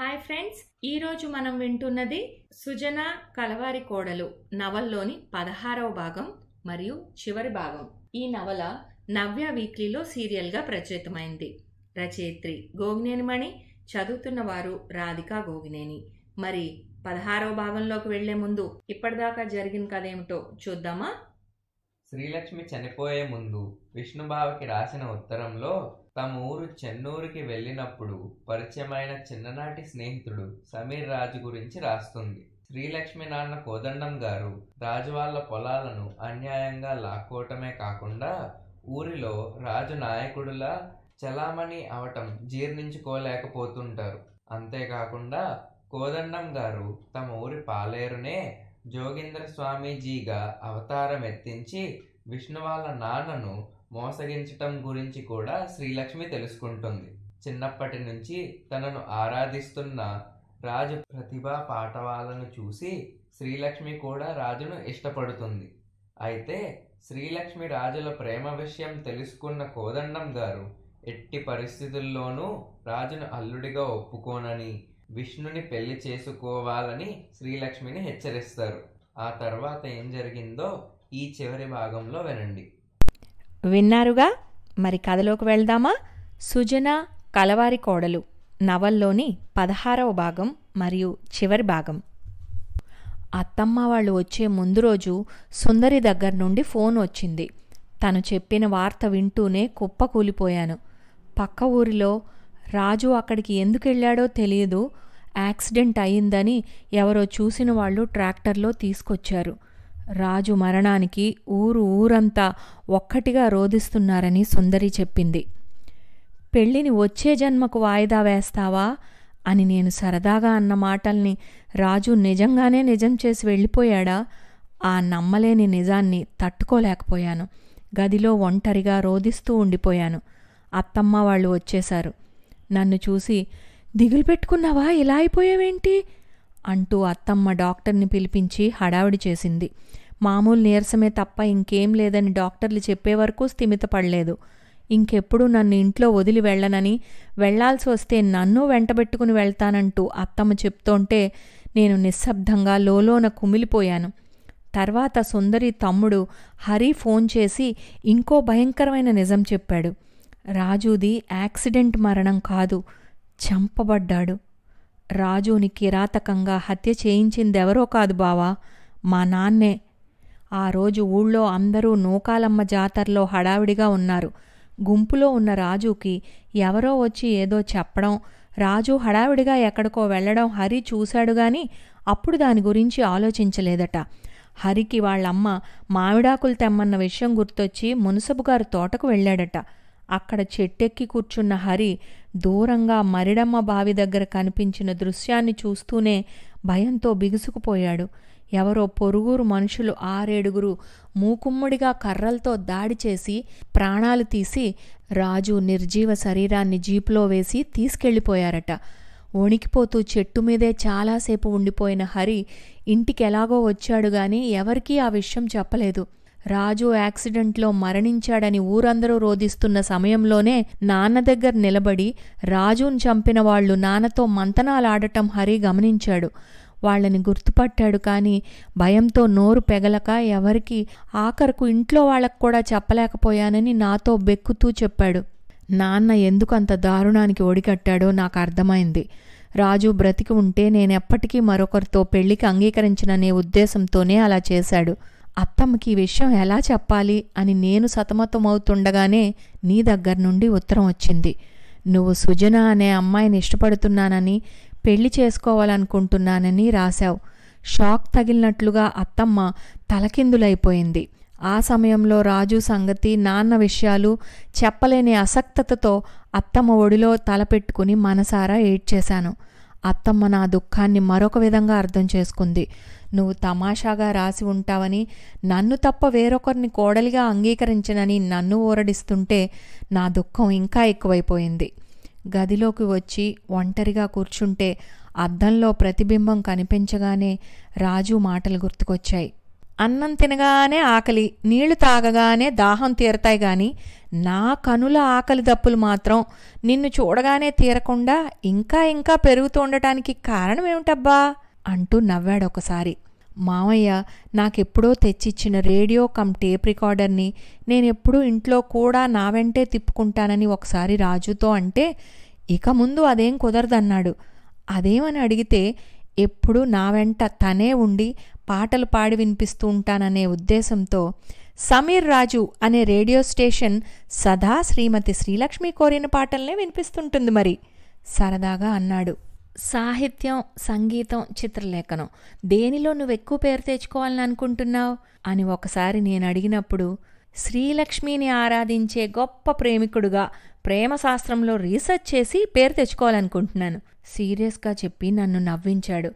hi friends ఈరోజు మనం వింటున్నది సుజన కలవారి కోడలు నవల్లోని పదహారవ భాగం మరియు చివరి భాగం ఈ నవల నవ్య వీక్లీలో సీరియల్గా ప్రచురితమైంది రచయిత్రి గోగినేనిమణి చదువుతున్న వారు రాధిక గోగినేని మరి పదహారవ భాగంలోకి వెళ్లే ముందు ఇప్పటిదాకా జరిగిన కథ ఏమిటో చూద్దామా శ్రీలక్ష్మి చనిపోయే ముందు విష్ణుబావకి రాసిన ఉత్తరంలో తమ ఊరు చెన్నూరుకి వెళ్ళినప్పుడు పరిచయమైన చిన్ననాటి స్నేహితుడు సమీర్ రాజు గురించి రాస్తుంది శ్రీలక్ష్మి నాన్న కోదండం గారు రాజు వాళ్ళ పొలాలను అన్యాయంగా లాక్కోవటమే కాకుండా ఊరిలో రాజు నాయకుడులా చలామణి అవటం జీర్ణించుకోలేకపోతుంటారు అంతేకాకుండా కోదండం గారు తమ ఊరి పాలేరునే జోగేంద్ర స్వామీజీగా అవతారం ఎత్తించి విష్ణు వాళ్ళ నాన్నను మోసగించటం గురించి కూడా శ్రీలక్ష్మి తెలుసుకుంటుంది చిన్నప్పటి నుంచి తనను ఆరాధిస్తున్న రాజు ప్రతిభా పాటవాలను చూసి శ్రీలక్ష్మి కూడా రాజును ఇష్టపడుతుంది అయితే శ్రీలక్ష్మి రాజుల ప్రేమ విషయం తెలుసుకున్న కోదండం గారు ఎట్టి పరిస్థితుల్లోనూ రాజును అల్లుడిగా ఒప్పుకోనని విష్ణుని పెళ్లి చేసుకోవాలని శ్రీలక్ష్మిని హెచ్చరిస్తారు ఆ తర్వాత ఏం జరిగిందో ఈ చివరి భాగంలో వినండి విన్నారుగా మరి కథలోకి వెళ్దామా సుజన కలవారి కోడలు నవల్లోని పదహారవ భాగం మరియు చివరి భాగం అత్తమ్మ వాళ్ళు వచ్చే ముందు రోజు సుందరి దగ్గర నుండి ఫోన్ వచ్చింది తను చెప్పిన వార్త వింటూనే కుప్ప కూలిపోయాను పక్క ఊరిలో రాజు అక్కడికి ఎందుకు వెళ్ళాడో తెలియదు యాక్సిడెంట్ అయిందని ఎవరో చూసిన వాళ్ళు ట్రాక్టర్లో తీసుకొచ్చారు రాజు మరణానికి ఊరు ఊరంతా ఒక్కటిగా రోధిస్తున్నారని సుందరి చెప్పింది పెళ్ళిని వచ్చే జన్మకు వాయిదా వేస్తావా అని నేను సరదాగా అన్న మాటల్ని రాజు నిజంగానే నిజం చేసి వెళ్ళిపోయాడా ఆ నమ్మలేని నిజాన్ని తట్టుకోలేకపోయాను గదిలో ఒంటరిగా రోధిస్తూ ఉండిపోయాను అత్తమ్మ వాళ్ళు వచ్చేశారు నన్ను చూసి దిగులు పెట్టుకున్నావా ఇలా అయిపోయావేంటి అంటూ అత్తమ్మ డాక్టర్ని పిలిపించి హడావిడి చేసింది మామూలు నీరసమే తప్ప ఇంకేం లేదని డాక్టర్లు చెప్పే వరకు స్థిమితపడలేదు ఇంకెప్పుడు నన్ను ఇంట్లో వదిలి వెళ్ళనని వెళ్లాల్సి వస్తే నన్ను వెంటబెట్టుకుని వెళ్తానంటూ అత్తమ్మ చెప్తోంటే నేను నిశ్శబ్దంగా లోలోన కుమిలిపోయాను తర్వాత సుందరి తమ్ముడు హరి ఫోన్ చేసి ఇంకో భయంకరమైన నిజం చెప్పాడు రాజుది యాక్సిడెంట్ మరణం కాదు చంపబడ్డాడు రాజుని కిరాతకంగా హత్య చేయించిందెవరో కాదు బావా మా నాన్నే ఆ రోజు ఊళ్ళో అందరూ నూకాలమ్మ జాతరలో హడావిడిగా ఉన్నారు గుంపులో ఉన్న రాజుకి ఎవరో వచ్చి ఏదో చెప్పడం రాజు హడావిడిగా ఎక్కడికో వెళ్ళడం హరి చూశాడు గాని అప్పుడు దాని గురించి ఆలోచించలేదట హరికి వాళ్ళమ్మ మామిడాకులు తెమ్మన్న విషయం గుర్తొచ్చి మునసబు గారు తోటకు వెళ్ళాడట అక్కడ చెట్టెక్కి కూర్చున్న హరి దూరంగా మరిడమ్మ బావి దగ్గర కనిపించిన దృశ్యాన్ని చూస్తూనే భయంతో బిగుసుకుపోయాడు ఎవరో పొరుగురు మనుషులు ఆరేడుగురు మూకుమ్మడిగా కర్రలతో దాడి చేసి ప్రాణాలు తీసి రాజు నిర్జీవ శరీరాన్ని జీపులో వేసి తీసుకెళ్ళిపోయారట వణికిపోతూ చెట్టు మీదే చాలాసేపు ఉండిపోయిన హరి ఇంటికి ఎలాగో వచ్చాడు గాని ఎవరికీ ఆ విషయం చెప్పలేదు రాజు యాక్సిడెంట్లో మరణించాడని ఊరందరూ రోధిస్తున్న సమయంలోనే నాన్న దగ్గర నిలబడి రాజును చంపిన వాళ్ళు నాన్నతో మంతనాలాడటం హరి గమనించాడు వాళ్ళని గుర్తుపట్టాడు కానీ భయంతో నోరు పెగలక ఎవరికి ఆఖరుకు ఇంట్లో వాళ్ళకు కూడా చెప్పలేకపోయానని నాతో బెక్కుతూ చెప్పాడు నాన్న ఎందుకు అంత దారుణానికి ఒడికట్టాడో నాకు అర్థమైంది రాజు బ్రతికి ఉంటే నేనెప్పటికీ మరొకరితో పెళ్లికి అంగీకరించననే ఉద్దేశంతోనే అలా చేశాడు అత్తమ్మకి ఈ విషయం ఎలా చెప్పాలి అని నేను సతమతమవుతుండగానే నీ దగ్గర నుండి ఉత్తరం వచ్చింది నువ్వు సుజన అనే అమ్మాయిని ఇష్టపడుతున్నానని పెళ్లి చేసుకోవాలనుకుంటున్నానని రాశావు షాక్ తగిలినట్లుగా అత్తమ్మ తలకిందులైపోయింది ఆ సమయంలో రాజు సంగతి నాన్న విషయాలు చెప్పలేని అసక్తతతో అత్తమ్మ ఒడిలో తలపెట్టుకుని మనసారా ఏడ్చేశాను అత్తమ్మ నా దుఃఖాన్ని మరొక విధంగా అర్థం చేసుకుంది నువ్వు తమాషాగా రాసి ఉంటావని నన్ను తప్ప వేరొకరిని కోడలిగా అంగీకరించనని నన్ను ఊరడిస్తుంటే నా దుఃఖం ఇంకా ఎక్కువైపోయింది గదిలోకి వచ్చి ఒంటరిగా కూర్చుంటే అద్దంలో ప్రతిబింబం కనిపించగానే రాజు మాటలు గుర్తుకొచ్చాయి అన్నం తినగానే ఆకలి నీళ్లు తాగగానే దాహం తీరతాయి గాని నా కనుల ఆకలి దప్పులు మాత్రం నిన్ను చూడగానే తీరకుండా ఇంకా ఇంకా పెరుగుతూ ఉండటానికి కారణమేమిటబ్బా అంటూ నవ్వాడొకసారి మామయ్య నాకెప్పుడో తెచ్చిచ్చిన రేడియో కమ్ టేప్ రికార్డర్ని ఎప్పుడూ ఇంట్లో కూడా నా వెంటే తిప్పుకుంటానని ఒకసారి రాజుతో అంటే ఇక ముందు అదేం కుదరదన్నాడు అదేమని అడిగితే ఎప్పుడు నా వెంట తనే ఉండి పాటలు పాడి వినిపిస్తూ ఉంటాననే ఉద్దేశంతో సమీర్ రాజు అనే రేడియో స్టేషన్ సదా శ్రీమతి శ్రీలక్ష్మి కోరిన పాటలనే వినిపిస్తుంటుంది మరి సరదాగా అన్నాడు సాహిత్యం సంగీతం చిత్రలేఖనం దేనిలో నువ్వు ఎక్కువ పేరు తెచ్చుకోవాలని అనుకుంటున్నావు అని ఒకసారి నేను అడిగినప్పుడు శ్రీలక్ష్మిని ఆరాధించే గొప్ప ప్రేమికుడుగా ప్రేమ శాస్త్రంలో రీసెర్చ్ చేసి పేరు తెచ్చుకోవాలనుకుంటున్నాను సీరియస్గా చెప్పి నన్ను నవ్వించాడు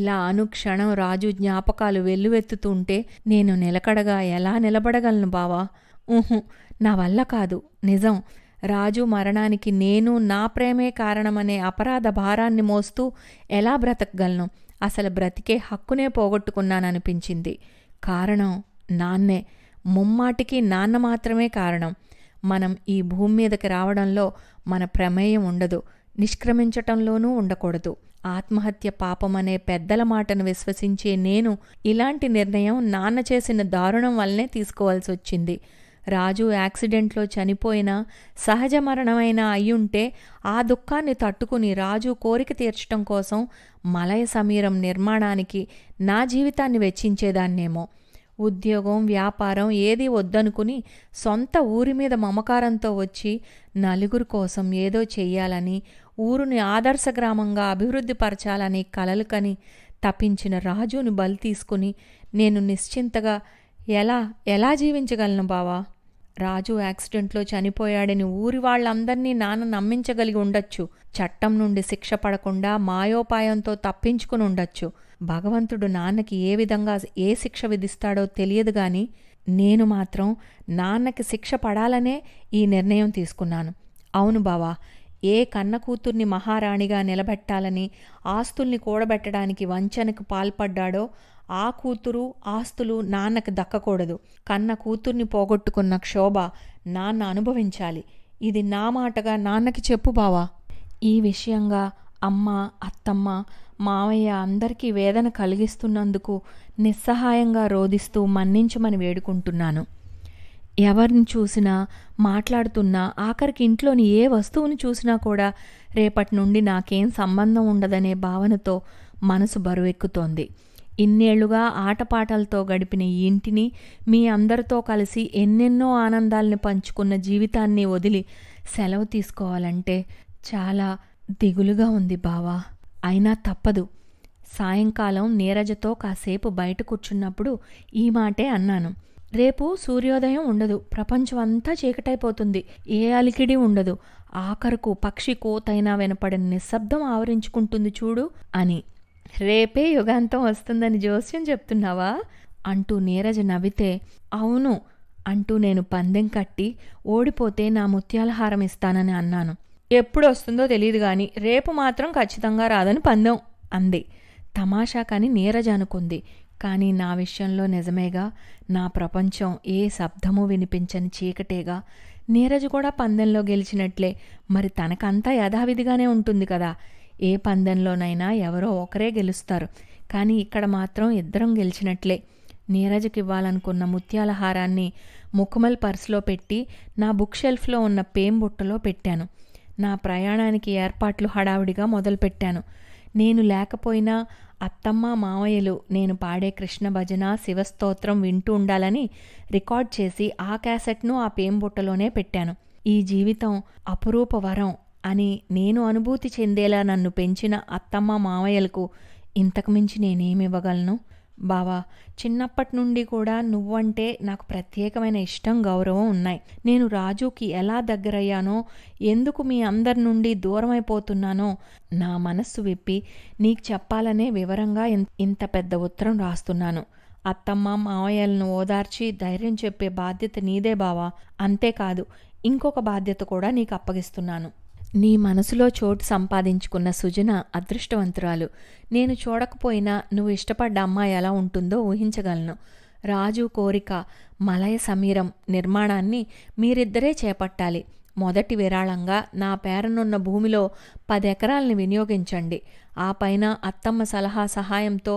ఇలా అనుక్షణం రాజు జ్ఞాపకాలు వెల్లువెత్తుతుంటే నేను నిలకడగా ఎలా నిలబడగలను బావా ఊహు నా వల్ల కాదు నిజం రాజు మరణానికి నేను నా ప్రేమే కారణమనే అపరాధ భారాన్ని మోస్తూ ఎలా బ్రతకగలను అసలు బ్రతికే హక్కునే పోగొట్టుకున్నాననిపించింది కారణం నాన్నే ముమ్మాటికి నాన్న మాత్రమే కారణం మనం ఈ భూమి మీదకి రావడంలో మన ప్రమేయం ఉండదు నిష్క్రమించటంలోనూ ఉండకూడదు ఆత్మహత్య పాపమనే పెద్దల మాటను విశ్వసించే నేను ఇలాంటి నిర్ణయం నాన్న చేసిన దారుణం వల్లనే తీసుకోవాల్సి వచ్చింది రాజు యాక్సిడెంట్లో చనిపోయిన సహజ మరణమైనా అయ్యుంటే ఆ దుఃఖాన్ని తట్టుకుని రాజు కోరిక తీర్చడం కోసం మలయ సమీరం నిర్మాణానికి నా జీవితాన్ని వెచ్చించేదాన్నేమో ఉద్యోగం వ్యాపారం ఏది వద్దనుకుని సొంత ఊరి మీద మమకారంతో వచ్చి నలుగురు కోసం ఏదో చెయ్యాలని ఊరుని ఆదర్శ గ్రామంగా అభివృద్ధి పరచాలని కలలు కని తపించిన రాజుని బలి తీసుకుని నేను నిశ్చింతగా ఎలా ఎలా జీవించగలను బావా రాజు యాక్సిడెంట్లో చనిపోయాడని ఊరి వాళ్ళందర్నీ నాన్న నమ్మించగలిగి ఉండొచ్చు చట్టం నుండి శిక్ష పడకుండా మాయోపాయంతో తప్పించుకుని ఉండొచ్చు భగవంతుడు నాన్నకి ఏ విధంగా ఏ శిక్ష విధిస్తాడో తెలియదు గాని నేను మాత్రం నాన్నకి శిక్ష పడాలనే ఈ నిర్ణయం తీసుకున్నాను అవును బావా ఏ కన్న కూతుర్ని మహారాణిగా నిలబెట్టాలని ఆస్తుల్ని కూడబెట్టడానికి వంచనకు పాల్పడ్డాడో ఆ కూతురు ఆస్తులు నాన్నకు దక్కకూడదు కన్న కూతుర్ని పోగొట్టుకున్న క్షోభ నాన్న అనుభవించాలి ఇది నా మాటగా నాన్నకి చెప్పు బావా ఈ విషయంగా అమ్మ అత్తమ్మ మావయ్య అందరికీ వేదన కలిగిస్తున్నందుకు నిస్సహాయంగా రోధిస్తూ మన్నించమని వేడుకుంటున్నాను ఎవరిని చూసినా మాట్లాడుతున్నా ఆఖరికి ఇంట్లోని ఏ వస్తువుని చూసినా కూడా రేపటి నుండి నాకేం సంబంధం ఉండదనే భావనతో మనసు బరువెక్కుతోంది ఇన్నేళ్లుగా ఆటపాటలతో గడిపిన ఈ ఇంటిని మీ అందరితో కలిసి ఎన్నెన్నో ఆనందాలను పంచుకున్న జీవితాన్ని వదిలి సెలవు తీసుకోవాలంటే చాలా దిగులుగా ఉంది బావా అయినా తప్పదు సాయంకాలం నీరజతో కాసేపు బయట కూర్చున్నప్పుడు ఈ మాటే అన్నాను రేపు సూర్యోదయం ఉండదు ప్రపంచం అంతా చీకటైపోతుంది ఏ అలికిడి ఉండదు ఆఖరుకు పక్షి కోతైనా వినపడిన నిశ్శబ్దం ఆవరించుకుంటుంది చూడు అని రేపే యుగాంతం వస్తుందని జోస్యం చెప్తున్నావా అంటూ నీరజ నవ్వితే అవును అంటూ నేను పందెం కట్టి ఓడిపోతే నా ముత్యాల హారం ఇస్తానని అన్నాను ఎప్పుడు వస్తుందో తెలియదు కానీ రేపు మాత్రం ఖచ్చితంగా రాదని పందెం అంది తమాషా కానీ నీరజ అనుకుంది కానీ నా విషయంలో నిజమేగా నా ప్రపంచం ఏ శబ్దము వినిపించని చీకటేగా నీరజ్ కూడా పందెంలో గెలిచినట్లే మరి తనకంతా యథావిధిగానే ఉంటుంది కదా ఏ పందెంలోనైనా ఎవరో ఒకరే గెలుస్తారు కానీ ఇక్కడ మాత్రం ఇద్దరం గెలిచినట్లే నీరజ్కి ఇవ్వాలనుకున్న ముత్యాల హారాన్ని ముఖమల్ పర్స్లో పెట్టి నా బుక్ షెల్ఫ్లో ఉన్న పేం బుట్టలో పెట్టాను నా ప్రయాణానికి ఏర్పాట్లు హడావుడిగా మొదలుపెట్టాను నేను లేకపోయినా అత్తమ్మ మావయ్యలు నేను పాడే కృష్ణ భజన శివస్తోత్రం వింటూ ఉండాలని రికార్డ్ చేసి ఆ క్యాసెట్ను ఆ పేంబుట్టలోనే పెట్టాను ఈ జీవితం అపురూప వరం అని నేను అనుభూతి చెందేలా నన్ను పెంచిన అత్తమ్మ మావయ్యలకు ఇంతకుమించి నేనేమివ్వగలను బావా చిన్నప్పటి నుండి కూడా నువ్వంటే నాకు ప్రత్యేకమైన ఇష్టం గౌరవం ఉన్నాయి నేను రాజుకి ఎలా దగ్గరయ్యానో ఎందుకు మీ అందరి నుండి దూరమైపోతున్నానో నా మనస్సు విప్పి నీకు చెప్పాలనే వివరంగా ఇంత పెద్ద ఉత్తరం రాస్తున్నాను అత్తమ్మ మావయ్యలను ఓదార్చి ధైర్యం చెప్పే బాధ్యత నీదే బావా అంతేకాదు ఇంకొక బాధ్యత కూడా నీకు అప్పగిస్తున్నాను నీ మనసులో చోటు సంపాదించుకున్న సుజన అదృష్టవంతురాలు నేను చూడకపోయినా నువ్వు ఇష్టపడ్డ అమ్మాయి ఎలా ఉంటుందో ఊహించగలను రాజు కోరిక మలయ సమీరం నిర్మాణాన్ని మీరిద్దరే చేపట్టాలి మొదటి విరాళంగా నా పేరనున్న భూమిలో పది ఎకరాల్ని వినియోగించండి ఆ పైన అత్తమ్మ సలహా సహాయంతో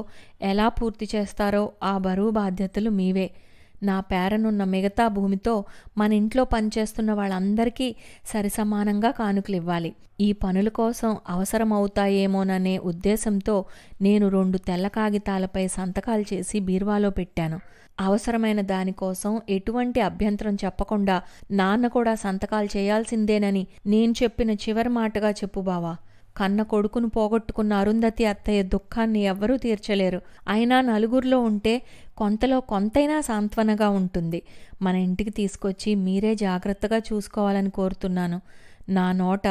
ఎలా పూర్తి చేస్తారో ఆ బరువు బాధ్యతలు మీవే నా పేరనున్న మిగతా భూమితో మన ఇంట్లో పనిచేస్తున్న వాళ్ళందరికీ సరిసమానంగా కానుకలు ఇవ్వాలి ఈ పనుల కోసం అవసరమవుతాయేమోననే ఉద్దేశంతో నేను రెండు తెల్ల కాగితాలపై సంతకాలు చేసి బీర్వాలో పెట్టాను అవసరమైన దానికోసం ఎటువంటి అభ్యంతరం చెప్పకుండా నాన్న కూడా సంతకాలు చేయాల్సిందేనని నేను చెప్పిన చివరి మాటగా చెప్పు బావా కన్న కొడుకును పోగొట్టుకున్న అరుంధతి అత్తయ్య దుఃఖాన్ని ఎవ్వరూ తీర్చలేరు అయినా నలుగురిలో ఉంటే కొంతలో కొంతైనా సాంత్వనగా ఉంటుంది మన ఇంటికి తీసుకొచ్చి మీరే జాగ్రత్తగా చూసుకోవాలని కోరుతున్నాను నా నోట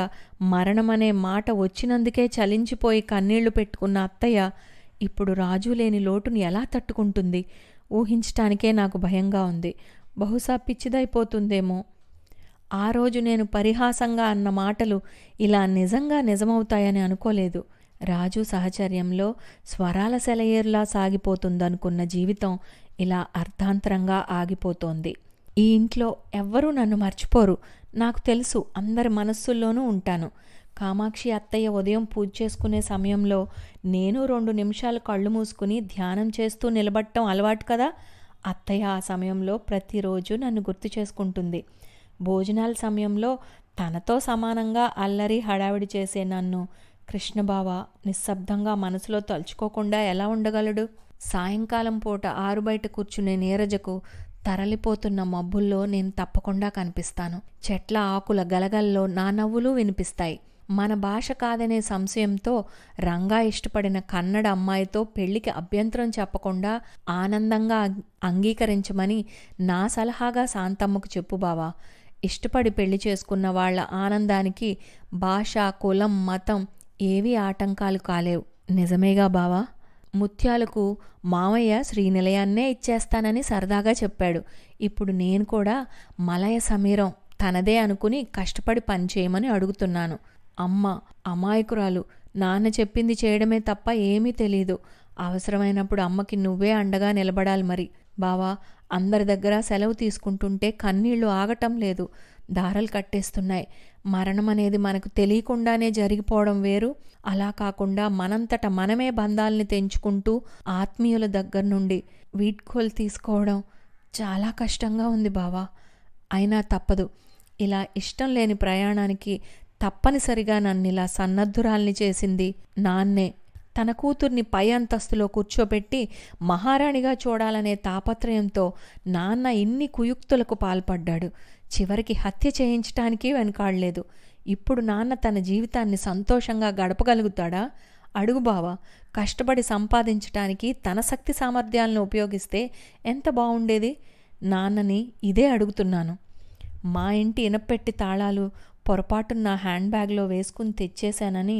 మరణమనే మాట వచ్చినందుకే చలించిపోయి కన్నీళ్లు పెట్టుకున్న అత్తయ్య ఇప్పుడు రాజు లేని లోటును ఎలా తట్టుకుంటుంది ఊహించటానికే నాకు భయంగా ఉంది బహుశా పిచ్చిదైపోతుందేమో ఆ రోజు నేను పరిహాసంగా అన్న మాటలు ఇలా నిజంగా నిజమవుతాయని అనుకోలేదు రాజు సహచర్యంలో స్వరాల సెలయేరులా సాగిపోతుందనుకున్న జీవితం ఇలా అర్ధాంతరంగా ఆగిపోతోంది ఈ ఇంట్లో ఎవ్వరూ నన్ను మర్చిపోరు నాకు తెలుసు అందరి మనస్సుల్లోనూ ఉంటాను కామాక్షి అత్తయ్య ఉదయం పూజ చేసుకునే సమయంలో నేను రెండు నిమిషాలు కళ్ళు మూసుకుని ధ్యానం చేస్తూ నిలబడటం అలవాటు కదా అత్తయ్య ఆ సమయంలో ప్రతిరోజు నన్ను గుర్తు చేసుకుంటుంది భోజనాల సమయంలో తనతో సమానంగా అల్లరి హడావిడి చేసే నన్ను కృష్ణబావ నిశ్శబ్దంగా మనసులో తలుచుకోకుండా ఎలా ఉండగలడు సాయంకాలం పూట ఆరు బయట కూర్చునే నీరజకు తరలిపోతున్న మబ్బుల్లో నేను తప్పకుండా కనిపిస్తాను చెట్ల ఆకుల గలగల్లో నా నవ్వులు వినిపిస్తాయి మన భాష కాదనే సంశయంతో రంగా ఇష్టపడిన కన్నడ అమ్మాయితో పెళ్లికి అభ్యంతరం చెప్పకుండా ఆనందంగా అంగీకరించమని నా సలహాగా శాంతమ్మకు చెప్పు బావా ఇష్టపడి పెళ్లి చేసుకున్న వాళ్ల ఆనందానికి భాష కులం మతం ఏవీ ఆటంకాలు కాలేవు నిజమేగా బావా ముత్యాలకు మామయ్య శ్రీనిలయాన్నే ఇచ్చేస్తానని సరదాగా చెప్పాడు ఇప్పుడు నేను కూడా మలయ సమీరం తనదే అనుకుని కష్టపడి పని చేయమని అడుగుతున్నాను అమ్మ అమాయకురాలు నాన్న చెప్పింది చేయడమే తప్ప ఏమీ తెలీదు అవసరమైనప్పుడు అమ్మకి నువ్వే అండగా నిలబడాలి మరి బావా అందరి దగ్గర సెలవు తీసుకుంటుంటే కన్నీళ్లు ఆగటం లేదు దారలు కట్టేస్తున్నాయి మరణం అనేది మనకు తెలియకుండానే జరిగిపోవడం వేరు అలా కాకుండా మనంతట మనమే బంధాలని తెంచుకుంటూ ఆత్మీయుల దగ్గర నుండి వీడ్కోలు తీసుకోవడం చాలా కష్టంగా ఉంది బావా అయినా తప్పదు ఇలా ఇష్టం లేని ప్రయాణానికి తప్పనిసరిగా నన్ను ఇలా సన్నద్ధురాల్ని చేసింది నాన్నే తన కూతుర్ని పై అంతస్తులో కూర్చోబెట్టి మహారాణిగా చూడాలనే తాపత్రయంతో నాన్న ఇన్ని కుయుక్తులకు పాల్పడ్డాడు చివరికి హత్య చేయించటానికి వెనకాడలేదు ఇప్పుడు నాన్న తన జీవితాన్ని సంతోషంగా గడపగలుగుతాడా అడుగు బావా కష్టపడి సంపాదించటానికి తన శక్తి సామర్థ్యాలను ఉపయోగిస్తే ఎంత బాగుండేది నాన్నని ఇదే అడుగుతున్నాను మా ఇంటి ఇనపెట్టి తాళాలు పొరపాటు నా హ్యాండ్ బ్యాగ్లో వేసుకుని తెచ్చేశానని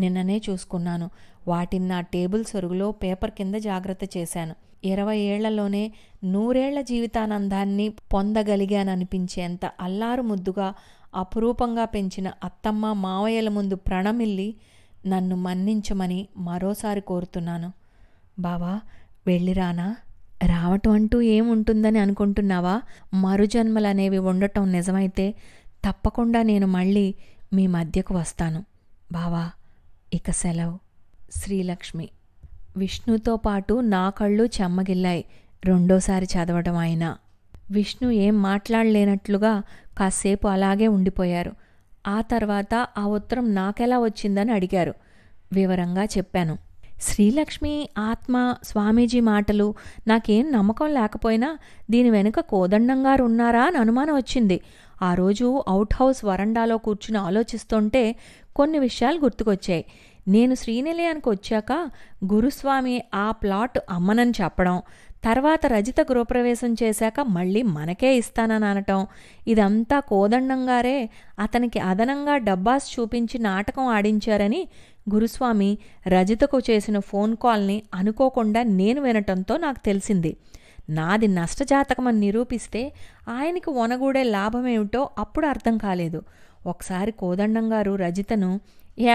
నిన్ననే చూసుకున్నాను వాటిని నా టేబుల్ సొరుగులో పేపర్ కింద జాగ్రత్త చేశాను ఇరవై ఏళ్లలోనే నూరేళ్ల జీవితానందాన్ని పొందగలిగాననిపించేంత అల్లారు ముద్దుగా అపురూపంగా పెంచిన అత్తమ్మ మావయ్యల ముందు ప్రణమిల్లి నన్ను మన్నించమని మరోసారి కోరుతున్నాను బావా వెళ్ళిరానా రావటం అంటూ ఏముంటుందని అనుకుంటున్నావా మరుజన్మలనేవి ఉండటం నిజమైతే తప్పకుండా నేను మళ్ళీ మీ మధ్యకు వస్తాను బావా ఇక సెలవు శ్రీలక్ష్మి విష్ణుతో పాటు నా కళ్ళు చెమ్మగిల్లాయి రెండోసారి చదవడం ఆయన విష్ణు ఏం మాట్లాడలేనట్లుగా కాసేపు అలాగే ఉండిపోయారు ఆ తర్వాత ఆ ఉత్తరం నాకెలా వచ్చిందని అడిగారు వివరంగా చెప్పాను శ్రీలక్ష్మి ఆత్మ స్వామీజీ మాటలు నాకేం నమ్మకం లేకపోయినా దీని వెనుక కోదండంగారు ఉన్నారా అని అనుమానం వచ్చింది ఆ రోజు అవుట్ హౌస్ వరండాలో కూర్చుని ఆలోచిస్తుంటే కొన్ని విషయాలు గుర్తుకొచ్చాయి నేను శ్రీనిలయానికి వచ్చాక గురుస్వామి ఆ ప్లాట్ అమ్మనని చెప్పడం తర్వాత రజిత గృహప్రవేశం చేశాక మళ్ళీ మనకే ఇస్తానని అనటం ఇదంతా కోదండంగారే అతనికి అదనంగా డబ్బాస్ చూపించి నాటకం ఆడించారని గురుస్వామి రజితకు చేసిన ఫోన్ కాల్ని అనుకోకుండా నేను వినటంతో నాకు తెలిసింది నాది నష్టజాతకమని నిరూపిస్తే ఆయనకి ఒనగూడే లాభమేమిటో అప్పుడు అర్థం కాలేదు ఒకసారి కోదండం గారు రజితను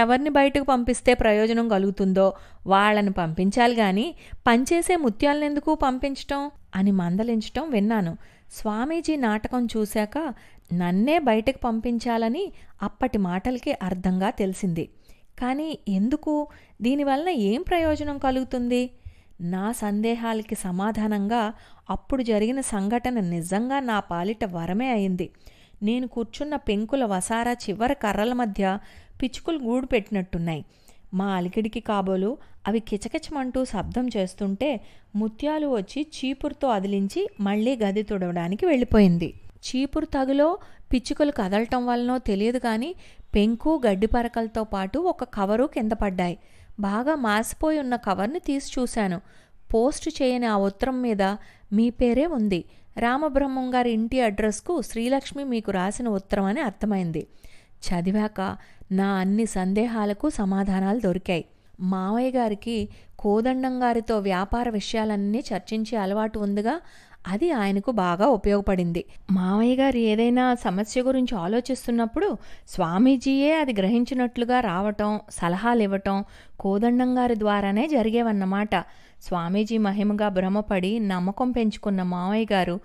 ఎవరిని బయటకు పంపిస్తే ప్రయోజనం కలుగుతుందో వాళ్ళని పంపించాలి కానీ పనిచేసే ముత్యాలనెందుకు పంపించటం అని మందలించటం విన్నాను స్వామీజీ నాటకం చూశాక నన్నే బయటకు పంపించాలని అప్పటి మాటలకి అర్థంగా తెలిసింది కానీ ఎందుకు దీనివలన ఏం ప్రయోజనం కలుగుతుంది నా సందేహాలకి సమాధానంగా అప్పుడు జరిగిన సంఘటన నిజంగా నా పాలిట వరమే అయింది నేను కూర్చున్న పెంకుల వసారా చివరి కర్రల మధ్య పిచుకులు గూడు పెట్టినట్టున్నాయి మా అలికిడికి కాబోలు అవి కిచకిచమంటూ శబ్దం చేస్తుంటే ముత్యాలు వచ్చి చీపురుతో అదిలించి మళ్ళీ గది తుడవడానికి వెళ్ళిపోయింది చీపురు తగులో పిచ్చుకలు కదలటం వలనో తెలియదు కానీ పెంకు గడ్డి పరకలతో పాటు ఒక కవరు కింద పడ్డాయి బాగా మాసిపోయి ఉన్న కవర్ని తీసి చూశాను పోస్ట్ చేయని ఆ ఉత్తరం మీద మీ పేరే ఉంది రామబ్రహ్మం గారి ఇంటి అడ్రస్కు శ్రీలక్ష్మి మీకు రాసిన ఉత్తరం అని అర్థమైంది చదివాక నా అన్ని సందేహాలకు సమాధానాలు దొరికాయి మావయ్య గారికి కోదండం గారితో వ్యాపార విషయాలన్నీ చర్చించే అలవాటు ఉందిగా అది ఆయనకు బాగా ఉపయోగపడింది మావయ్య గారు ఏదైనా సమస్య గురించి ఆలోచిస్తున్నప్పుడు స్వామీజీయే అది గ్రహించినట్లుగా రావటం సలహాలు ఇవ్వటం కోదండం గారి ద్వారానే జరిగేవన్నమాట స్వామీజీ మహిమగా భ్రమపడి నమ్మకం పెంచుకున్న మావయ్య గారు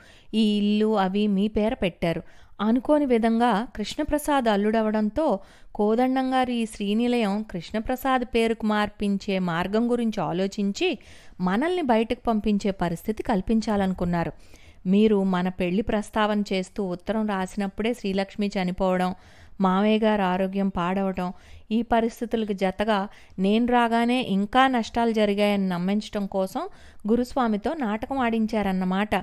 ఈ ఇల్లు అవి మీ పేర పెట్టారు అనుకోని విధంగా కృష్ణప్రసాద్ అల్లుడవడంతో కోదండంగారు ఈ శ్రీనిలయం కృష్ణప్రసాద్ పేరుకు మార్పించే మార్గం గురించి ఆలోచించి మనల్ని బయటకు పంపించే పరిస్థితి కల్పించాలనుకున్నారు మీరు మన పెళ్లి ప్రస్తావన చేస్తూ ఉత్తరం రాసినప్పుడే శ్రీలక్ష్మి చనిపోవడం మావయ్య గారు ఆరోగ్యం పాడవడం ఈ పరిస్థితులకు జతగా నేను రాగానే ఇంకా నష్టాలు జరిగాయని నమ్మించడం కోసం గురుస్వామితో నాటకం ఆడించారన్నమాట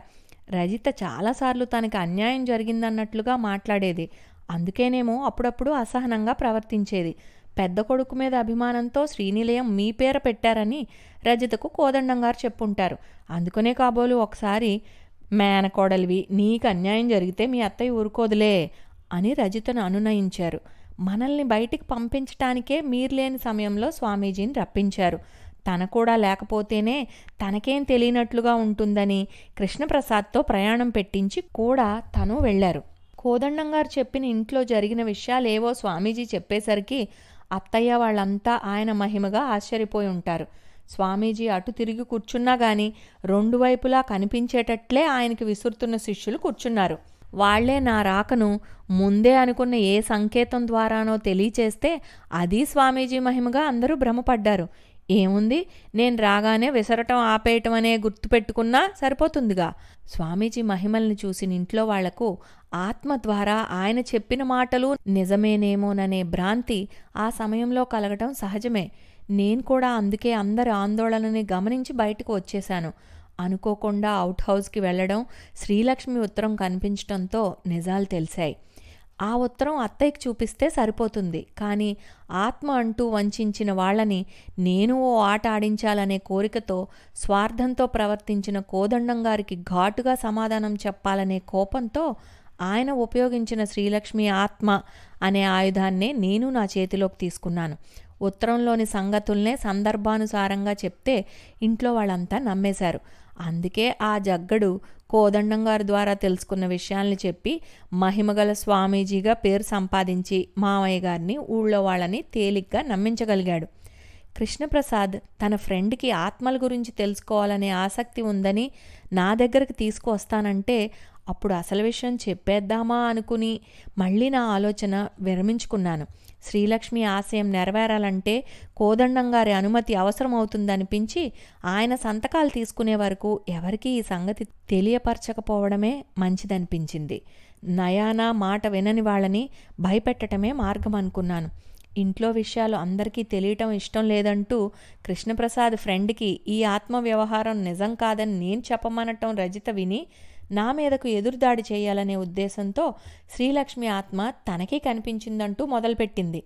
రజిత చాలాసార్లు తనకి అన్యాయం జరిగిందన్నట్లుగా మాట్లాడేది అందుకేనేమో అప్పుడప్పుడు అసహనంగా ప్రవర్తించేది పెద్ద కొడుకు మీద అభిమానంతో శ్రీనిలయం మీ పేర పెట్టారని రజితకు కోదండంగారు చెప్పుంటారు అందుకనే కాబోలు ఒకసారి మేనకోడలివి నీకు అన్యాయం జరిగితే మీ అత్తయ్య ఊరుకోదులే అని రజితను అనునయించారు మనల్ని బయటికి పంపించటానికే మీరు లేని సమయంలో స్వామీజీని రప్పించారు తన కూడా లేకపోతేనే తనకేం తెలియనట్లుగా ఉంటుందని కృష్ణప్రసాద్తో ప్రయాణం పెట్టించి కూడా తను వెళ్లారు కోదండం గారు చెప్పిన ఇంట్లో జరిగిన విషయాలేవో స్వామీజీ చెప్పేసరికి అత్తయ్య వాళ్ళంతా ఆయన మహిమగా ఆశ్చర్యపోయి ఉంటారు స్వామీజీ అటు తిరిగి కూర్చున్నా గాని రెండు వైపులా కనిపించేటట్లే ఆయనకి విసురుతున్న శిష్యులు కూర్చున్నారు వాళ్లే నా రాకను ముందే అనుకున్న ఏ సంకేతం ద్వారానో తెలియచేస్తే అది స్వామీజీ మహిమగా అందరూ భ్రమపడ్డారు ఏముంది నేను రాగానే విసరటం ఆపేయటం అనే గుర్తుపెట్టుకున్నా సరిపోతుందిగా స్వామీజీ మహిమల్ని చూసిన ఇంట్లో వాళ్లకు ఆత్మ ద్వారా ఆయన చెప్పిన మాటలు నిజమేనేమోననే భ్రాంతి ఆ సమయంలో కలగటం సహజమే నేను కూడా అందుకే అందరి ఆందోళనని గమనించి బయటకు వచ్చేశాను అనుకోకుండా అవుట్ హౌస్కి వెళ్లడం శ్రీలక్ష్మి ఉత్తరం కనిపించటంతో నిజాలు తెలిసాయి ఆ ఉత్తరం అత్తయ్యకి చూపిస్తే సరిపోతుంది కానీ ఆత్మ అంటూ వంచిన వాళ్ళని నేను ఓ ఆట ఆడించాలనే కోరికతో స్వార్థంతో ప్రవర్తించిన కోదండం గారికి ఘాటుగా సమాధానం చెప్పాలనే కోపంతో ఆయన ఉపయోగించిన శ్రీలక్ష్మి ఆత్మ అనే ఆయుధాన్నే నేను నా చేతిలోకి తీసుకున్నాను ఉత్తరంలోని సంగతుల్నే సందర్భానుసారంగా చెప్తే ఇంట్లో వాళ్ళంతా నమ్మేశారు అందుకే ఆ జగ్గడు కోదండం గారి ద్వారా తెలుసుకున్న విషయాల్ని చెప్పి మహిమగల స్వామీజీగా పేరు సంపాదించి మామయ్య గారిని ఊళ్ళో వాళ్ళని తేలిగ్గా నమ్మించగలిగాడు కృష్ణప్రసాద్ తన ఫ్రెండ్కి ఆత్మల గురించి తెలుసుకోవాలనే ఆసక్తి ఉందని నా దగ్గరకు తీసుకువస్తానంటే అప్పుడు అసలు విషయం చెప్పేద్దామా అనుకుని మళ్ళీ నా ఆలోచన విరమించుకున్నాను శ్రీలక్ష్మి ఆశయం నెరవేరాలంటే కోదండం గారి అనుమతి అవసరమవుతుందనిపించి ఆయన సంతకాలు తీసుకునే వరకు ఎవరికీ ఈ సంగతి తెలియపరచకపోవడమే మంచిదనిపించింది నయానా మాట వినని వాళ్ళని భయపెట్టడమే మార్గం అనుకున్నాను ఇంట్లో విషయాలు అందరికీ తెలియటం ఇష్టం లేదంటూ కృష్ణప్రసాద్ ఫ్రెండ్కి ఈ ఆత్మ వ్యవహారం నిజం కాదని నేను చెప్పమనటం రజిత విని నా మీదకు ఎదురుదాడి చేయాలనే ఉద్దేశంతో శ్రీలక్ష్మి ఆత్మ తనకే కనిపించిందంటూ మొదలుపెట్టింది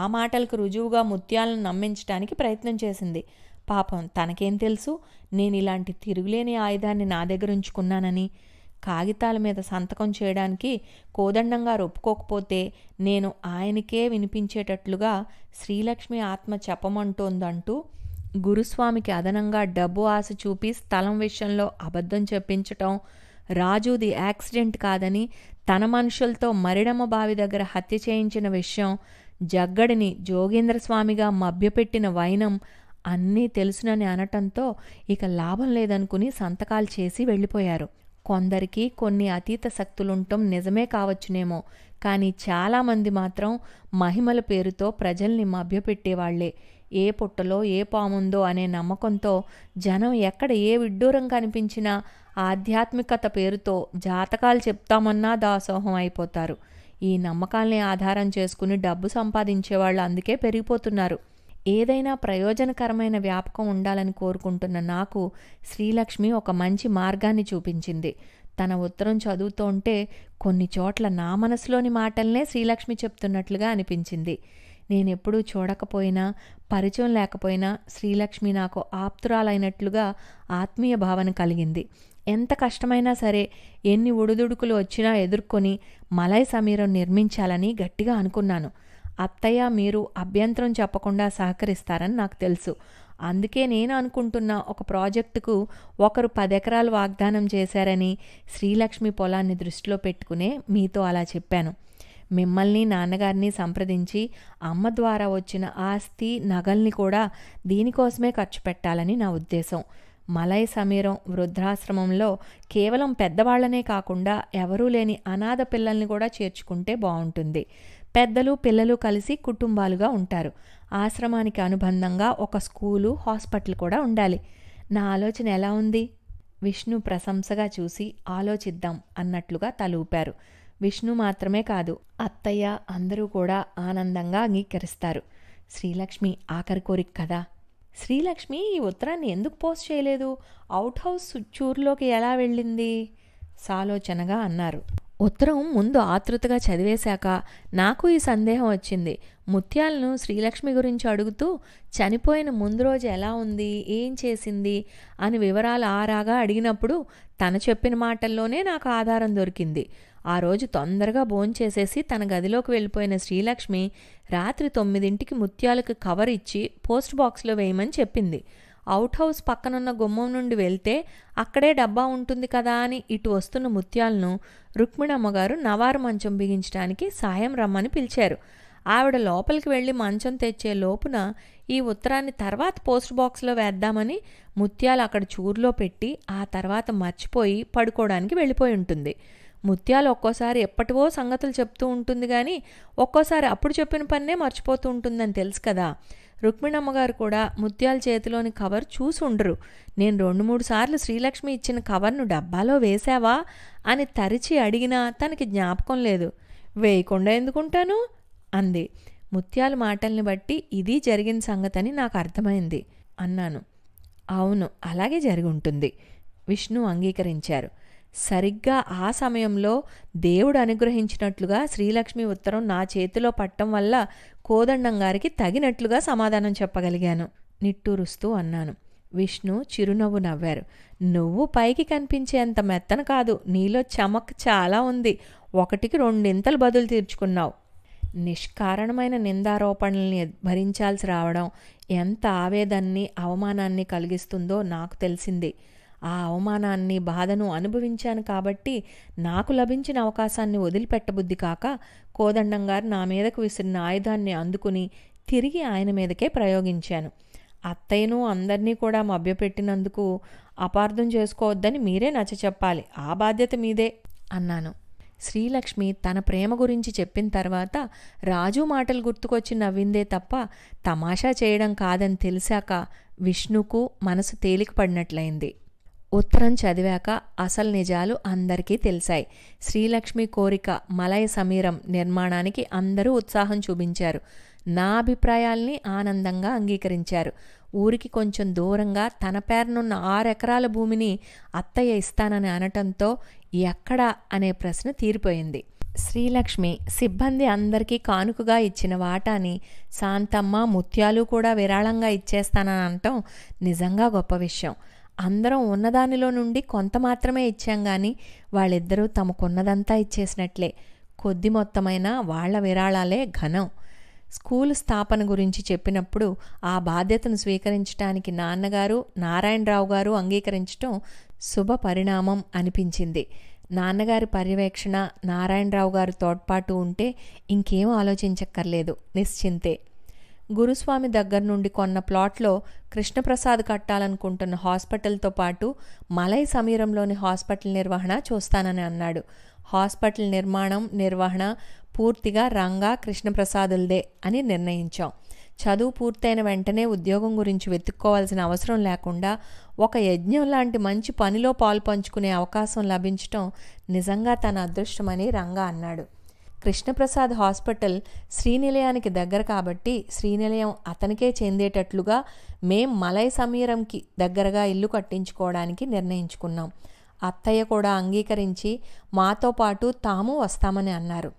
ఆ మాటలకు రుజువుగా ముత్యాలను నమ్మించడానికి ప్రయత్నం చేసింది పాపం తనకేం తెలుసు నేను ఇలాంటి తిరుగులేని ఆయుధాన్ని నా దగ్గర ఉంచుకున్నానని కాగితాల మీద సంతకం చేయడానికి కోదండంగారు ఒప్పుకోకపోతే నేను ఆయనకే వినిపించేటట్లుగా శ్రీలక్ష్మి ఆత్మ చెప్పమంటోందంటూ గురుస్వామికి అదనంగా డబ్బు ఆశ చూపి స్థలం విషయంలో అబద్ధం చెప్పించటం రాజుది యాక్సిడెంట్ కాదని తన మనుషులతో మరిడమ్మ బావి దగ్గర హత్య చేయించిన విషయం జగ్గడిని జోగేంద్రస్వామిగా మభ్యపెట్టిన వైనం అన్నీ తెలుసునని అనటంతో ఇక లాభం లేదనుకుని సంతకాలు చేసి వెళ్ళిపోయారు కొందరికి కొన్ని అతీత శక్తులుంటం నిజమే కావచ్చునేమో కానీ చాలామంది మాత్రం మహిమల పేరుతో ప్రజల్ని మభ్యపెట్టేవాళ్లే ఏ పుట్టలో ఏ పాముందో అనే నమ్మకంతో జనం ఎక్కడ ఏ విడ్డూరం కనిపించినా ఆధ్యాత్మికత పేరుతో జాతకాలు చెప్తామన్నా దాసోహం అయిపోతారు ఈ నమ్మకాల్ని ఆధారం చేసుకుని డబ్బు సంపాదించే వాళ్ళు అందుకే పెరిగిపోతున్నారు ఏదైనా ప్రయోజనకరమైన వ్యాపకం ఉండాలని కోరుకుంటున్న నాకు శ్రీలక్ష్మి ఒక మంచి మార్గాన్ని చూపించింది తన ఉత్తరం ఉంటే కొన్ని చోట్ల నా మనసులోని మాటల్నే శ్రీలక్ష్మి చెప్తున్నట్లుగా అనిపించింది నేనెప్పుడూ చూడకపోయినా పరిచయం లేకపోయినా శ్రీలక్ష్మి నాకు ఆప్తురాలైనట్లుగా ఆత్మీయ భావన కలిగింది ఎంత కష్టమైనా సరే ఎన్ని ఒడిదుడుకులు వచ్చినా ఎదుర్కొని మలై సమీరం నిర్మించాలని గట్టిగా అనుకున్నాను అత్తయ్య మీరు అభ్యంతరం చెప్పకుండా సహకరిస్తారని నాకు తెలుసు అందుకే నేను అనుకుంటున్న ఒక ప్రాజెక్టుకు ఒకరు పదెకరాలు వాగ్దానం చేశారని శ్రీలక్ష్మి పొలాన్ని దృష్టిలో పెట్టుకునే మీతో అలా చెప్పాను మిమ్మల్ని నాన్నగారిని సంప్రదించి అమ్మ ద్వారా వచ్చిన ఆస్తి నగల్ని కూడా దీనికోసమే ఖర్చు పెట్టాలని నా ఉద్దేశం మలై సమీరం వృద్ధాశ్రమంలో కేవలం పెద్దవాళ్లనే కాకుండా ఎవరూ లేని అనాథ పిల్లల్ని కూడా చేర్చుకుంటే బాగుంటుంది పెద్దలు పిల్లలు కలిసి కుటుంబాలుగా ఉంటారు ఆశ్రమానికి అనుబంధంగా ఒక స్కూలు హాస్పిటల్ కూడా ఉండాలి నా ఆలోచన ఎలా ఉంది విష్ణు ప్రశంసగా చూసి ఆలోచిద్దాం అన్నట్లుగా తలూపారు విష్ణు మాత్రమే కాదు అత్తయ్య అందరూ కూడా ఆనందంగా అంగీకరిస్తారు శ్రీలక్ష్మి ఆఖరి కోరిక కదా శ్రీలక్ష్మి ఈ ఉత్తరాన్ని ఎందుకు పోస్ట్ చేయలేదు అవుట్ హౌస్ చూర్లోకి ఎలా వెళ్ళింది సాలోచనగా అన్నారు ఉత్తరం ముందు ఆతృతగా చదివేశాక నాకు ఈ సందేహం వచ్చింది ముత్యాలను శ్రీలక్ష్మి గురించి అడుగుతూ చనిపోయిన ముందు రోజు ఎలా ఉంది ఏం చేసింది అని వివరాలు ఆరాగా అడిగినప్పుడు తన చెప్పిన మాటల్లోనే నాకు ఆధారం దొరికింది ఆ రోజు తొందరగా భోంచేసేసి తన గదిలోకి వెళ్ళిపోయిన శ్రీలక్ష్మి రాత్రి తొమ్మిదింటికి ముత్యాలకు కవర్ ఇచ్చి పోస్ట్ బాక్స్లో వేయమని చెప్పింది అవుట్ హౌస్ పక్కనున్న గుమ్మం నుండి వెళ్తే అక్కడే డబ్బా ఉంటుంది కదా అని ఇటు వస్తున్న ముత్యాలను రుక్మిణమ్మగారు నవారు మంచం బిగించడానికి సాయం రమ్మని పిలిచారు ఆవిడ లోపలికి వెళ్ళి మంచం తెచ్చే లోపున ఈ ఉత్తరాన్ని తర్వాత పోస్ట్ బాక్స్లో వేద్దామని ముత్యాలు అక్కడ చూరులో పెట్టి ఆ తర్వాత మర్చిపోయి పడుకోవడానికి వెళ్ళిపోయి ఉంటుంది ముత్యాలు ఒక్కోసారి ఎప్పటివో సంగతులు చెప్తూ ఉంటుంది కానీ ఒక్కోసారి అప్పుడు చెప్పిన పన్నే మర్చిపోతూ ఉంటుందని తెలుసు కదా రుక్మిణమ్మ గారు కూడా ముత్యాల చేతిలోని కవర్ చూసి ఉండరు నేను రెండు మూడు సార్లు శ్రీలక్ష్మి ఇచ్చిన కవర్ను డబ్బాలో వేశావా అని తరిచి అడిగినా తనకి జ్ఞాపకం లేదు వేయకుండా ఎందుకుంటాను అంది ముత్యాల మాటల్ని బట్టి ఇది జరిగిన సంగతని నాకు అర్థమైంది అన్నాను అవును అలాగే జరిగి ఉంటుంది విష్ణు అంగీకరించారు సరిగ్గా ఆ సమయంలో దేవుడు అనుగ్రహించినట్లుగా శ్రీలక్ష్మి ఉత్తరం నా చేతిలో పట్టం వల్ల కోదండం గారికి తగినట్లుగా సమాధానం చెప్పగలిగాను నిట్టూరుస్తూ అన్నాను విష్ణు చిరునవ్వు నవ్వారు నువ్వు పైకి కనిపించేంత మెత్తన కాదు నీలో చమక్ చాలా ఉంది ఒకటికి రెండింతలు బదులు తీర్చుకున్నావు నిష్కారణమైన నిందారోపణల్ని భరించాల్సి రావడం ఎంత ఆవేదాన్ని అవమానాన్ని కలిగిస్తుందో నాకు తెలిసింది ఆ అవమానాన్ని బాధను అనుభవించాను కాబట్టి నాకు లభించిన అవకాశాన్ని వదిలిపెట్టబుద్ధి కాక కోదండం గారు నా మీదకు విసిరిన ఆయుధాన్ని అందుకుని తిరిగి ఆయన మీదకే ప్రయోగించాను అత్తయ్యను అందరినీ కూడా మభ్యపెట్టినందుకు అపార్థం చేసుకోవద్దని మీరే నచ్చ చెప్పాలి ఆ బాధ్యత మీదే అన్నాను శ్రీలక్ష్మి తన ప్రేమ గురించి చెప్పిన తర్వాత రాజు మాటలు గుర్తుకొచ్చి నవ్విందే తప్ప తమాషా చేయడం కాదని తెలిసాక విష్ణుకు మనసు తేలికపడినట్లయింది ఉత్తరం చదివాక అసలు నిజాలు అందరికీ తెలిసాయి శ్రీలక్ష్మి కోరిక మలయ సమీరం నిర్మాణానికి అందరూ ఉత్సాహం చూపించారు నా అభిప్రాయాల్ని ఆనందంగా అంగీకరించారు ఊరికి కొంచెం దూరంగా తన పేరునున్న ఆరెకరాల భూమిని అత్తయ్య ఇస్తానని అనటంతో ఎక్కడ అనే ప్రశ్న తీరిపోయింది శ్రీలక్ష్మి సిబ్బంది అందరికీ కానుకగా ఇచ్చిన వాటాని శాంతమ్మ ముత్యాలు కూడా విరాళంగా ఇచ్చేస్తానని అనటం నిజంగా గొప్ప విషయం అందరం ఉన్నదానిలో నుండి కొంత మాత్రమే ఇచ్చాం కానీ వాళ్ళిద్దరూ తమకున్నదంతా ఇచ్చేసినట్లే కొద్ది మొత్తమైన వాళ్ల విరాళాలే ఘనం స్కూల్ స్థాపన గురించి చెప్పినప్పుడు ఆ బాధ్యతను స్వీకరించడానికి నాన్నగారు నారాయణరావు గారు అంగీకరించటం శుభ పరిణామం అనిపించింది నాన్నగారి పర్యవేక్షణ నారాయణరావు గారు తోడ్పాటు ఉంటే ఇంకేం ఆలోచించక్కర్లేదు నిశ్చింతే గురుస్వామి దగ్గర నుండి కొన్న ప్లాట్లో కృష్ణప్రసాద్ కట్టాలనుకుంటున్న హాస్పిటల్తో పాటు మలై సమీరంలోని హాస్పిటల్ నిర్వహణ చూస్తానని అన్నాడు హాస్పిటల్ నిర్మాణం నిర్వహణ పూర్తిగా రంగా కృష్ణప్రసాదులదే అని నిర్ణయించాం చదువు పూర్తయిన వెంటనే ఉద్యోగం గురించి వెతుక్కోవాల్సిన అవసరం లేకుండా ఒక యజ్ఞం లాంటి మంచి పనిలో పంచుకునే అవకాశం లభించటం నిజంగా తన అదృష్టమని రంగా అన్నాడు కృష్ణప్రసాద్ హాస్పిటల్ శ్రీనిలయానికి దగ్గర కాబట్టి శ్రీనిలయం అతనికే చెందేటట్లుగా మేం మలై సమీరంకి దగ్గరగా ఇల్లు కట్టించుకోవడానికి నిర్ణయించుకున్నాం అత్తయ్య కూడా అంగీకరించి మాతో పాటు తాము వస్తామని అన్నారు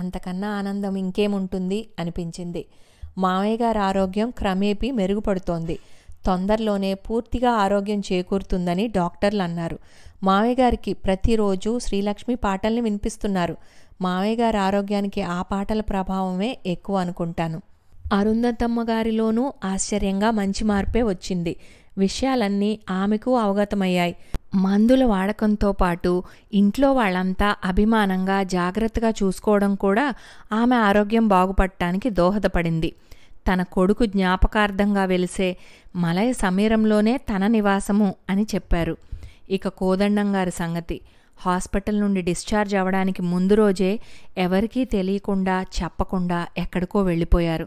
అంతకన్నా ఆనందం ఇంకేముంటుంది అనిపించింది మామయ్య గారి ఆరోగ్యం క్రమేపీ మెరుగుపడుతోంది తొందరలోనే పూర్తిగా ఆరోగ్యం చేకూరుతుందని డాక్టర్లు అన్నారు మామయ్య గారికి ప్రతిరోజు శ్రీలక్ష్మి పాటల్ని వినిపిస్తున్నారు మావయ్య గారి ఆరోగ్యానికి ఆ పాటల ప్రభావమే ఎక్కువ అనుకుంటాను అరుంధతమ్మ గారిలోనూ ఆశ్చర్యంగా మంచి మార్పే వచ్చింది విషయాలన్నీ ఆమెకు అవగతమయ్యాయి మందుల వాడకంతో పాటు ఇంట్లో వాళ్ళంతా అభిమానంగా జాగ్రత్తగా చూసుకోవడం కూడా ఆమె ఆరోగ్యం బాగుపడటానికి దోహదపడింది తన కొడుకు జ్ఞాపకార్థంగా వెలిసే మలయ సమీరంలోనే తన నివాసము అని చెప్పారు ఇక కోదండంగారి గారి సంగతి హాస్పిటల్ నుండి డిశ్చార్జ్ అవ్వడానికి ముందు రోజే ఎవరికీ తెలియకుండా చెప్పకుండా ఎక్కడికో వెళ్ళిపోయారు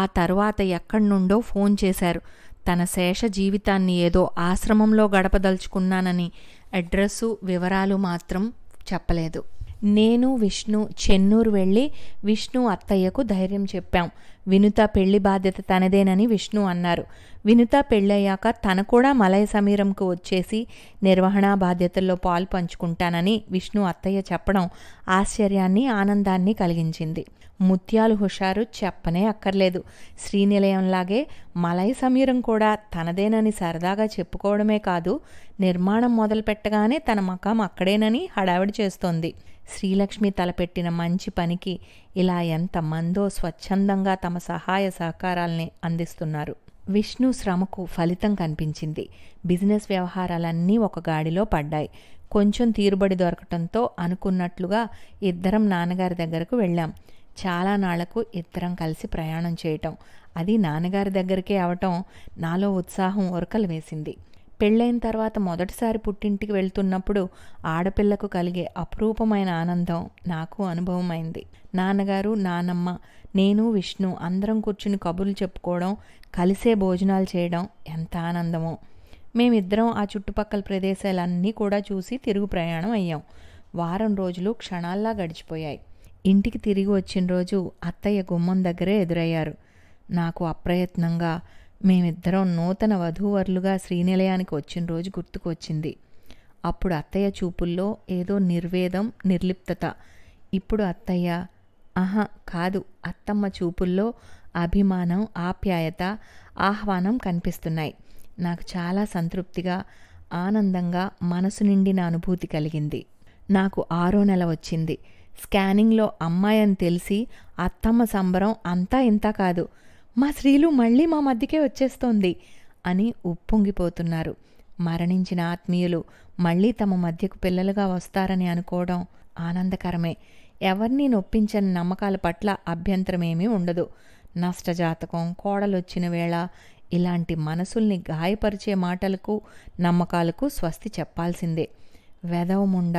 ఆ తర్వాత ఎక్కడి నుండో ఫోన్ చేశారు తన శేష జీవితాన్ని ఏదో ఆశ్రమంలో గడపదలుచుకున్నానని అడ్రస్సు వివరాలు మాత్రం చెప్పలేదు నేను విష్ణు చెన్నూరు వెళ్ళి విష్ణు అత్తయ్యకు ధైర్యం చెప్పాం వినుత పెళ్లి బాధ్యత తనదేనని విష్ణు అన్నారు వినుత పెళ్ళయ్యాక తన కూడా మలయ సమీరంకు వచ్చేసి నిర్వహణ బాధ్యతల్లో పాలు పంచుకుంటానని విష్ణు అత్తయ్య చెప్పడం ఆశ్చర్యాన్ని ఆనందాన్ని కలిగించింది ముత్యాలు హుషారు చెప్పనే అక్కర్లేదు శ్రీనిలయంలాగే మలయ సమీరం కూడా తనదేనని సరదాగా చెప్పుకోవడమే కాదు నిర్మాణం మొదలుపెట్టగానే తన మకాం అక్కడేనని హడావిడి చేస్తోంది శ్రీలక్ష్మి తలపెట్టిన మంచి పనికి ఇలా ఎంత మందో స్వచ్ఛందంగా తమ సహాయ సహకారాల్ని అందిస్తున్నారు విష్ణు శ్రమకు ఫలితం కనిపించింది బిజినెస్ వ్యవహారాలన్నీ ఒక గాడిలో పడ్డాయి కొంచెం తీరుబడి దొరకటంతో అనుకున్నట్లుగా ఇద్దరం నాన్నగారి దగ్గరకు వెళ్ళాం చాలా నాళ్లకు ఇద్దరం కలిసి ప్రయాణం చేయటం అది నాన్నగారి దగ్గరికే అవటం నాలో ఉత్సాహం ఉరకలు వేసింది పెళ్ళైన తర్వాత మొదటిసారి పుట్టింటికి వెళ్తున్నప్పుడు ఆడపిల్లకు కలిగే అపురూపమైన ఆనందం నాకు అనుభవమైంది నాన్నగారు నానమ్మ నేను విష్ణు అందరం కూర్చుని కబుర్లు చెప్పుకోవడం కలిసే భోజనాలు చేయడం ఎంత ఆనందమో మేమిద్దరం ఆ చుట్టుపక్కల ప్రదేశాలన్నీ కూడా చూసి తిరుగు ప్రయాణం అయ్యాం వారం రోజులు క్షణాల్లా గడిచిపోయాయి ఇంటికి తిరిగి వచ్చిన రోజు అత్తయ్య గుమ్మం దగ్గరే ఎదురయ్యారు నాకు అప్రయత్నంగా మేమిద్దరం నూతన వధూవరులుగా శ్రీనిలయానికి వచ్చిన రోజు గుర్తుకొచ్చింది అప్పుడు అత్తయ్య చూపుల్లో ఏదో నిర్వేదం నిర్లిప్తత ఇప్పుడు అత్తయ్య ఆహా కాదు అత్తమ్మ చూపుల్లో అభిమానం ఆప్యాయత ఆహ్వానం కనిపిస్తున్నాయి నాకు చాలా సంతృప్తిగా ఆనందంగా మనసు నిండిన అనుభూతి కలిగింది నాకు ఆరో నెల వచ్చింది స్కానింగ్లో అమ్మాయి అని తెలిసి అత్తమ్మ సంబరం అంతా ఇంత కాదు మా స్త్రీలు మళ్ళీ మా మధ్యకే వచ్చేస్తోంది అని ఉప్పొంగిపోతున్నారు మరణించిన ఆత్మీయులు మళ్ళీ తమ మధ్యకు పిల్లలుగా వస్తారని అనుకోవడం ఆనందకరమే ఎవరిని నొప్పించని నమ్మకాల పట్ల అభ్యంతరమేమీ ఉండదు నష్టజాతకం కోడలొచ్చిన వేళ ఇలాంటి మనసుల్ని గాయపరిచే మాటలకు నమ్మకాలకు స్వస్తి చెప్పాల్సిందే వెదవముండ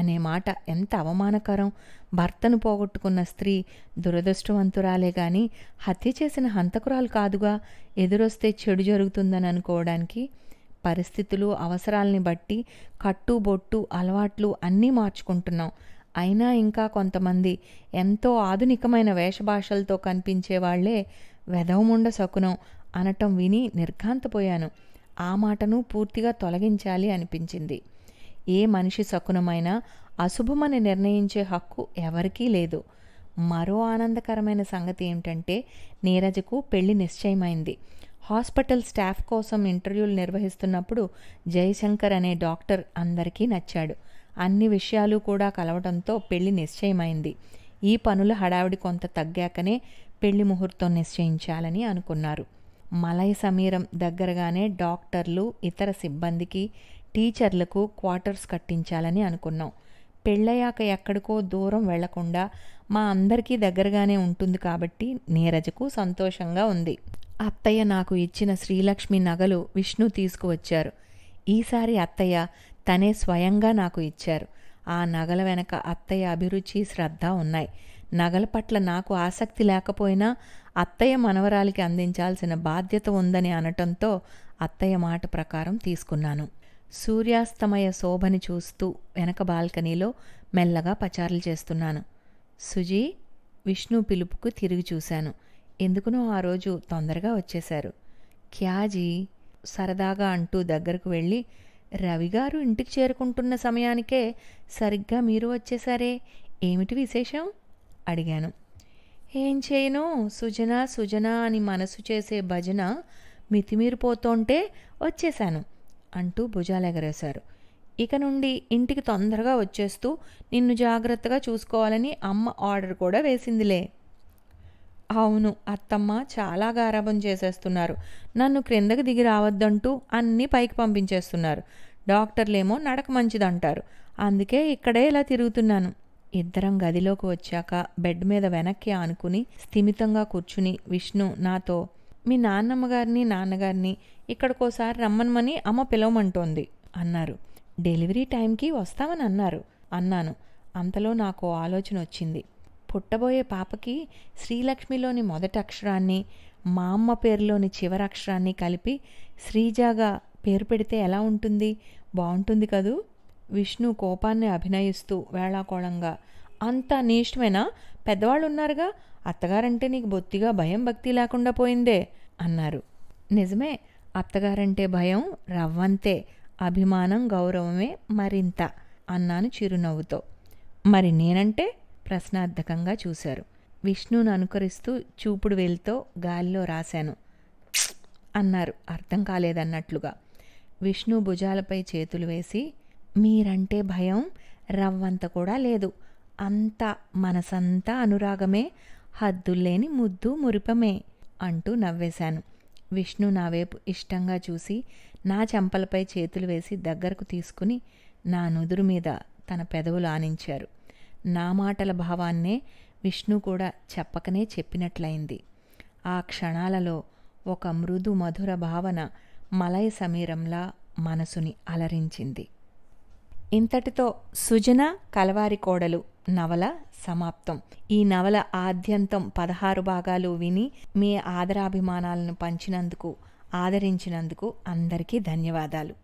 అనే మాట ఎంత అవమానకరం భర్తను పోగొట్టుకున్న స్త్రీ దురదృష్టవంతురాలే గాని హత్య చేసిన హంతకురాలు కాదుగా ఎదురొస్తే చెడు జరుగుతుందని అనుకోవడానికి పరిస్థితులు అవసరాలని బట్టి కట్టుబొట్టు అలవాట్లు అన్నీ మార్చుకుంటున్నాం అయినా ఇంకా కొంతమంది ఎంతో ఆధునికమైన వేషభాషలతో కనిపించే వాళ్లే వెధవముండ శకునం అనటం విని నిర్ఘాంతపోయాను ఆ మాటను పూర్తిగా తొలగించాలి అనిపించింది ఏ మనిషి శకునమైనా అశుభమని నిర్ణయించే హక్కు ఎవరికీ లేదు మరో ఆనందకరమైన సంగతి ఏమిటంటే నీరజకు పెళ్లి నిశ్చయమైంది హాస్పిటల్ స్టాఫ్ కోసం ఇంటర్వ్యూలు నిర్వహిస్తున్నప్పుడు జయశంకర్ అనే డాక్టర్ అందరికీ నచ్చాడు అన్ని విషయాలు కూడా కలవడంతో పెళ్లి నిశ్చయమైంది ఈ పనుల హడావిడి కొంత తగ్గాకనే పెళ్లి ముహూర్తం నిశ్చయించాలని అనుకున్నారు మలయ సమీరం దగ్గరగానే డాక్టర్లు ఇతర సిబ్బందికి టీచర్లకు క్వార్టర్స్ కట్టించాలని అనుకున్నాం పెళ్ళయ్యాక ఎక్కడికో దూరం వెళ్లకుండా మా అందరికీ దగ్గరగానే ఉంటుంది కాబట్టి నీరజకు సంతోషంగా ఉంది అత్తయ్య నాకు ఇచ్చిన శ్రీలక్ష్మి నగలు విష్ణు తీసుకువచ్చారు ఈసారి అత్తయ్య తనే స్వయంగా నాకు ఇచ్చారు ఆ నగల వెనక అత్తయ్య అభిరుచి శ్రద్ధ ఉన్నాయి నగల పట్ల నాకు ఆసక్తి లేకపోయినా అత్తయ్య మనవరాలికి అందించాల్సిన బాధ్యత ఉందని అనటంతో అత్తయ్య మాట ప్రకారం తీసుకున్నాను సూర్యాస్తమయ శోభని చూస్తూ వెనక బాల్కనీలో మెల్లగా పచారులు చేస్తున్నాను సుజీ విష్ణు పిలుపుకు తిరిగి చూశాను ఎందుకునో ఆ రోజు తొందరగా వచ్చేశారు క్యాజీ సరదాగా అంటూ దగ్గరకు వెళ్ళి రవిగారు ఇంటికి చేరుకుంటున్న సమయానికే సరిగ్గా మీరు వచ్చేసారే ఏమిటి విశేషం అడిగాను ఏం చేయను సుజనా సుజనా అని మనసు చేసే భజన మితిమీరిపోతుంటే వచ్చేశాను అంటూ భుజాలెగరేశారు ఇక నుండి ఇంటికి తొందరగా వచ్చేస్తూ నిన్ను జాగ్రత్తగా చూసుకోవాలని అమ్మ ఆర్డర్ కూడా వేసిందిలే అవును అత్తమ్మ చాలా గారాబం చేసేస్తున్నారు నన్ను క్రిందకి దిగి రావద్దంటూ అన్నీ పైకి పంపించేస్తున్నారు డాక్టర్లేమో నడక మంచిదంటారు అందుకే ఇక్కడే ఇలా తిరుగుతున్నాను ఇద్దరం గదిలోకి వచ్చాక బెడ్ మీద వెనక్కి ఆనుకుని స్థిమితంగా కూర్చుని విష్ణు నాతో మీ నాన్నమ్మ గారిని నాన్నగారిని ఇక్కడికోసారి రమ్మనమని అమ్మ పిలవమంటోంది అన్నారు డెలివరీ టైంకి వస్తామని అన్నారు అన్నాను అంతలో నాకు ఆలోచన వచ్చింది పుట్టబోయే పాపకి శ్రీలక్ష్మిలోని మొదటి అక్షరాన్ని మా అమ్మ పేరులోని చివరి అక్షరాన్ని కలిపి శ్రీజాగా పేరు పెడితే ఎలా ఉంటుంది బాగుంటుంది కదూ విష్ణు కోపాన్ని అభినయిస్తూ వేళాకోళంగా అంత నీష్టమైన పెద్దవాళ్ళు ఉన్నారుగా అత్తగారంటే నీకు బొత్తిగా భయం భక్తి లేకుండా పోయిందే అన్నారు నిజమే అత్తగారంటే భయం రవ్వంతే అభిమానం గౌరవమే మరింత అన్నాను చిరునవ్వుతో మరి నేనంటే ప్రశ్నార్థకంగా చూశారు విష్ణును అనుకరిస్తూ చూపుడు వేలితో గాలిలో రాశాను అన్నారు అర్థం కాలేదన్నట్లుగా విష్ణు భుజాలపై చేతులు వేసి మీరంటే భయం రవ్వంత కూడా లేదు అంతా మనసంతా అనురాగమే హద్దుల్లేని ముద్దు మురిపమే అంటూ నవ్వేశాను విష్ణు నా వైపు ఇష్టంగా చూసి నా చెంపలపై చేతులు వేసి దగ్గరకు తీసుకుని నా నుదురు మీద తన పెదవులు ఆనించారు నా మాటల భావాన్నే విష్ణు కూడా చెప్పకనే చెప్పినట్లయింది ఆ క్షణాలలో ఒక మృదు మధుర భావన మలయ సమీరంలా మనసుని అలరించింది ఇంతటితో సుజన కలవారి కోడలు నవల సమాప్తం ఈ నవల ఆద్యంతం పదహారు భాగాలు విని మీ ఆదరాభిమానాలను పంచినందుకు ఆదరించినందుకు అందరికీ ధన్యవాదాలు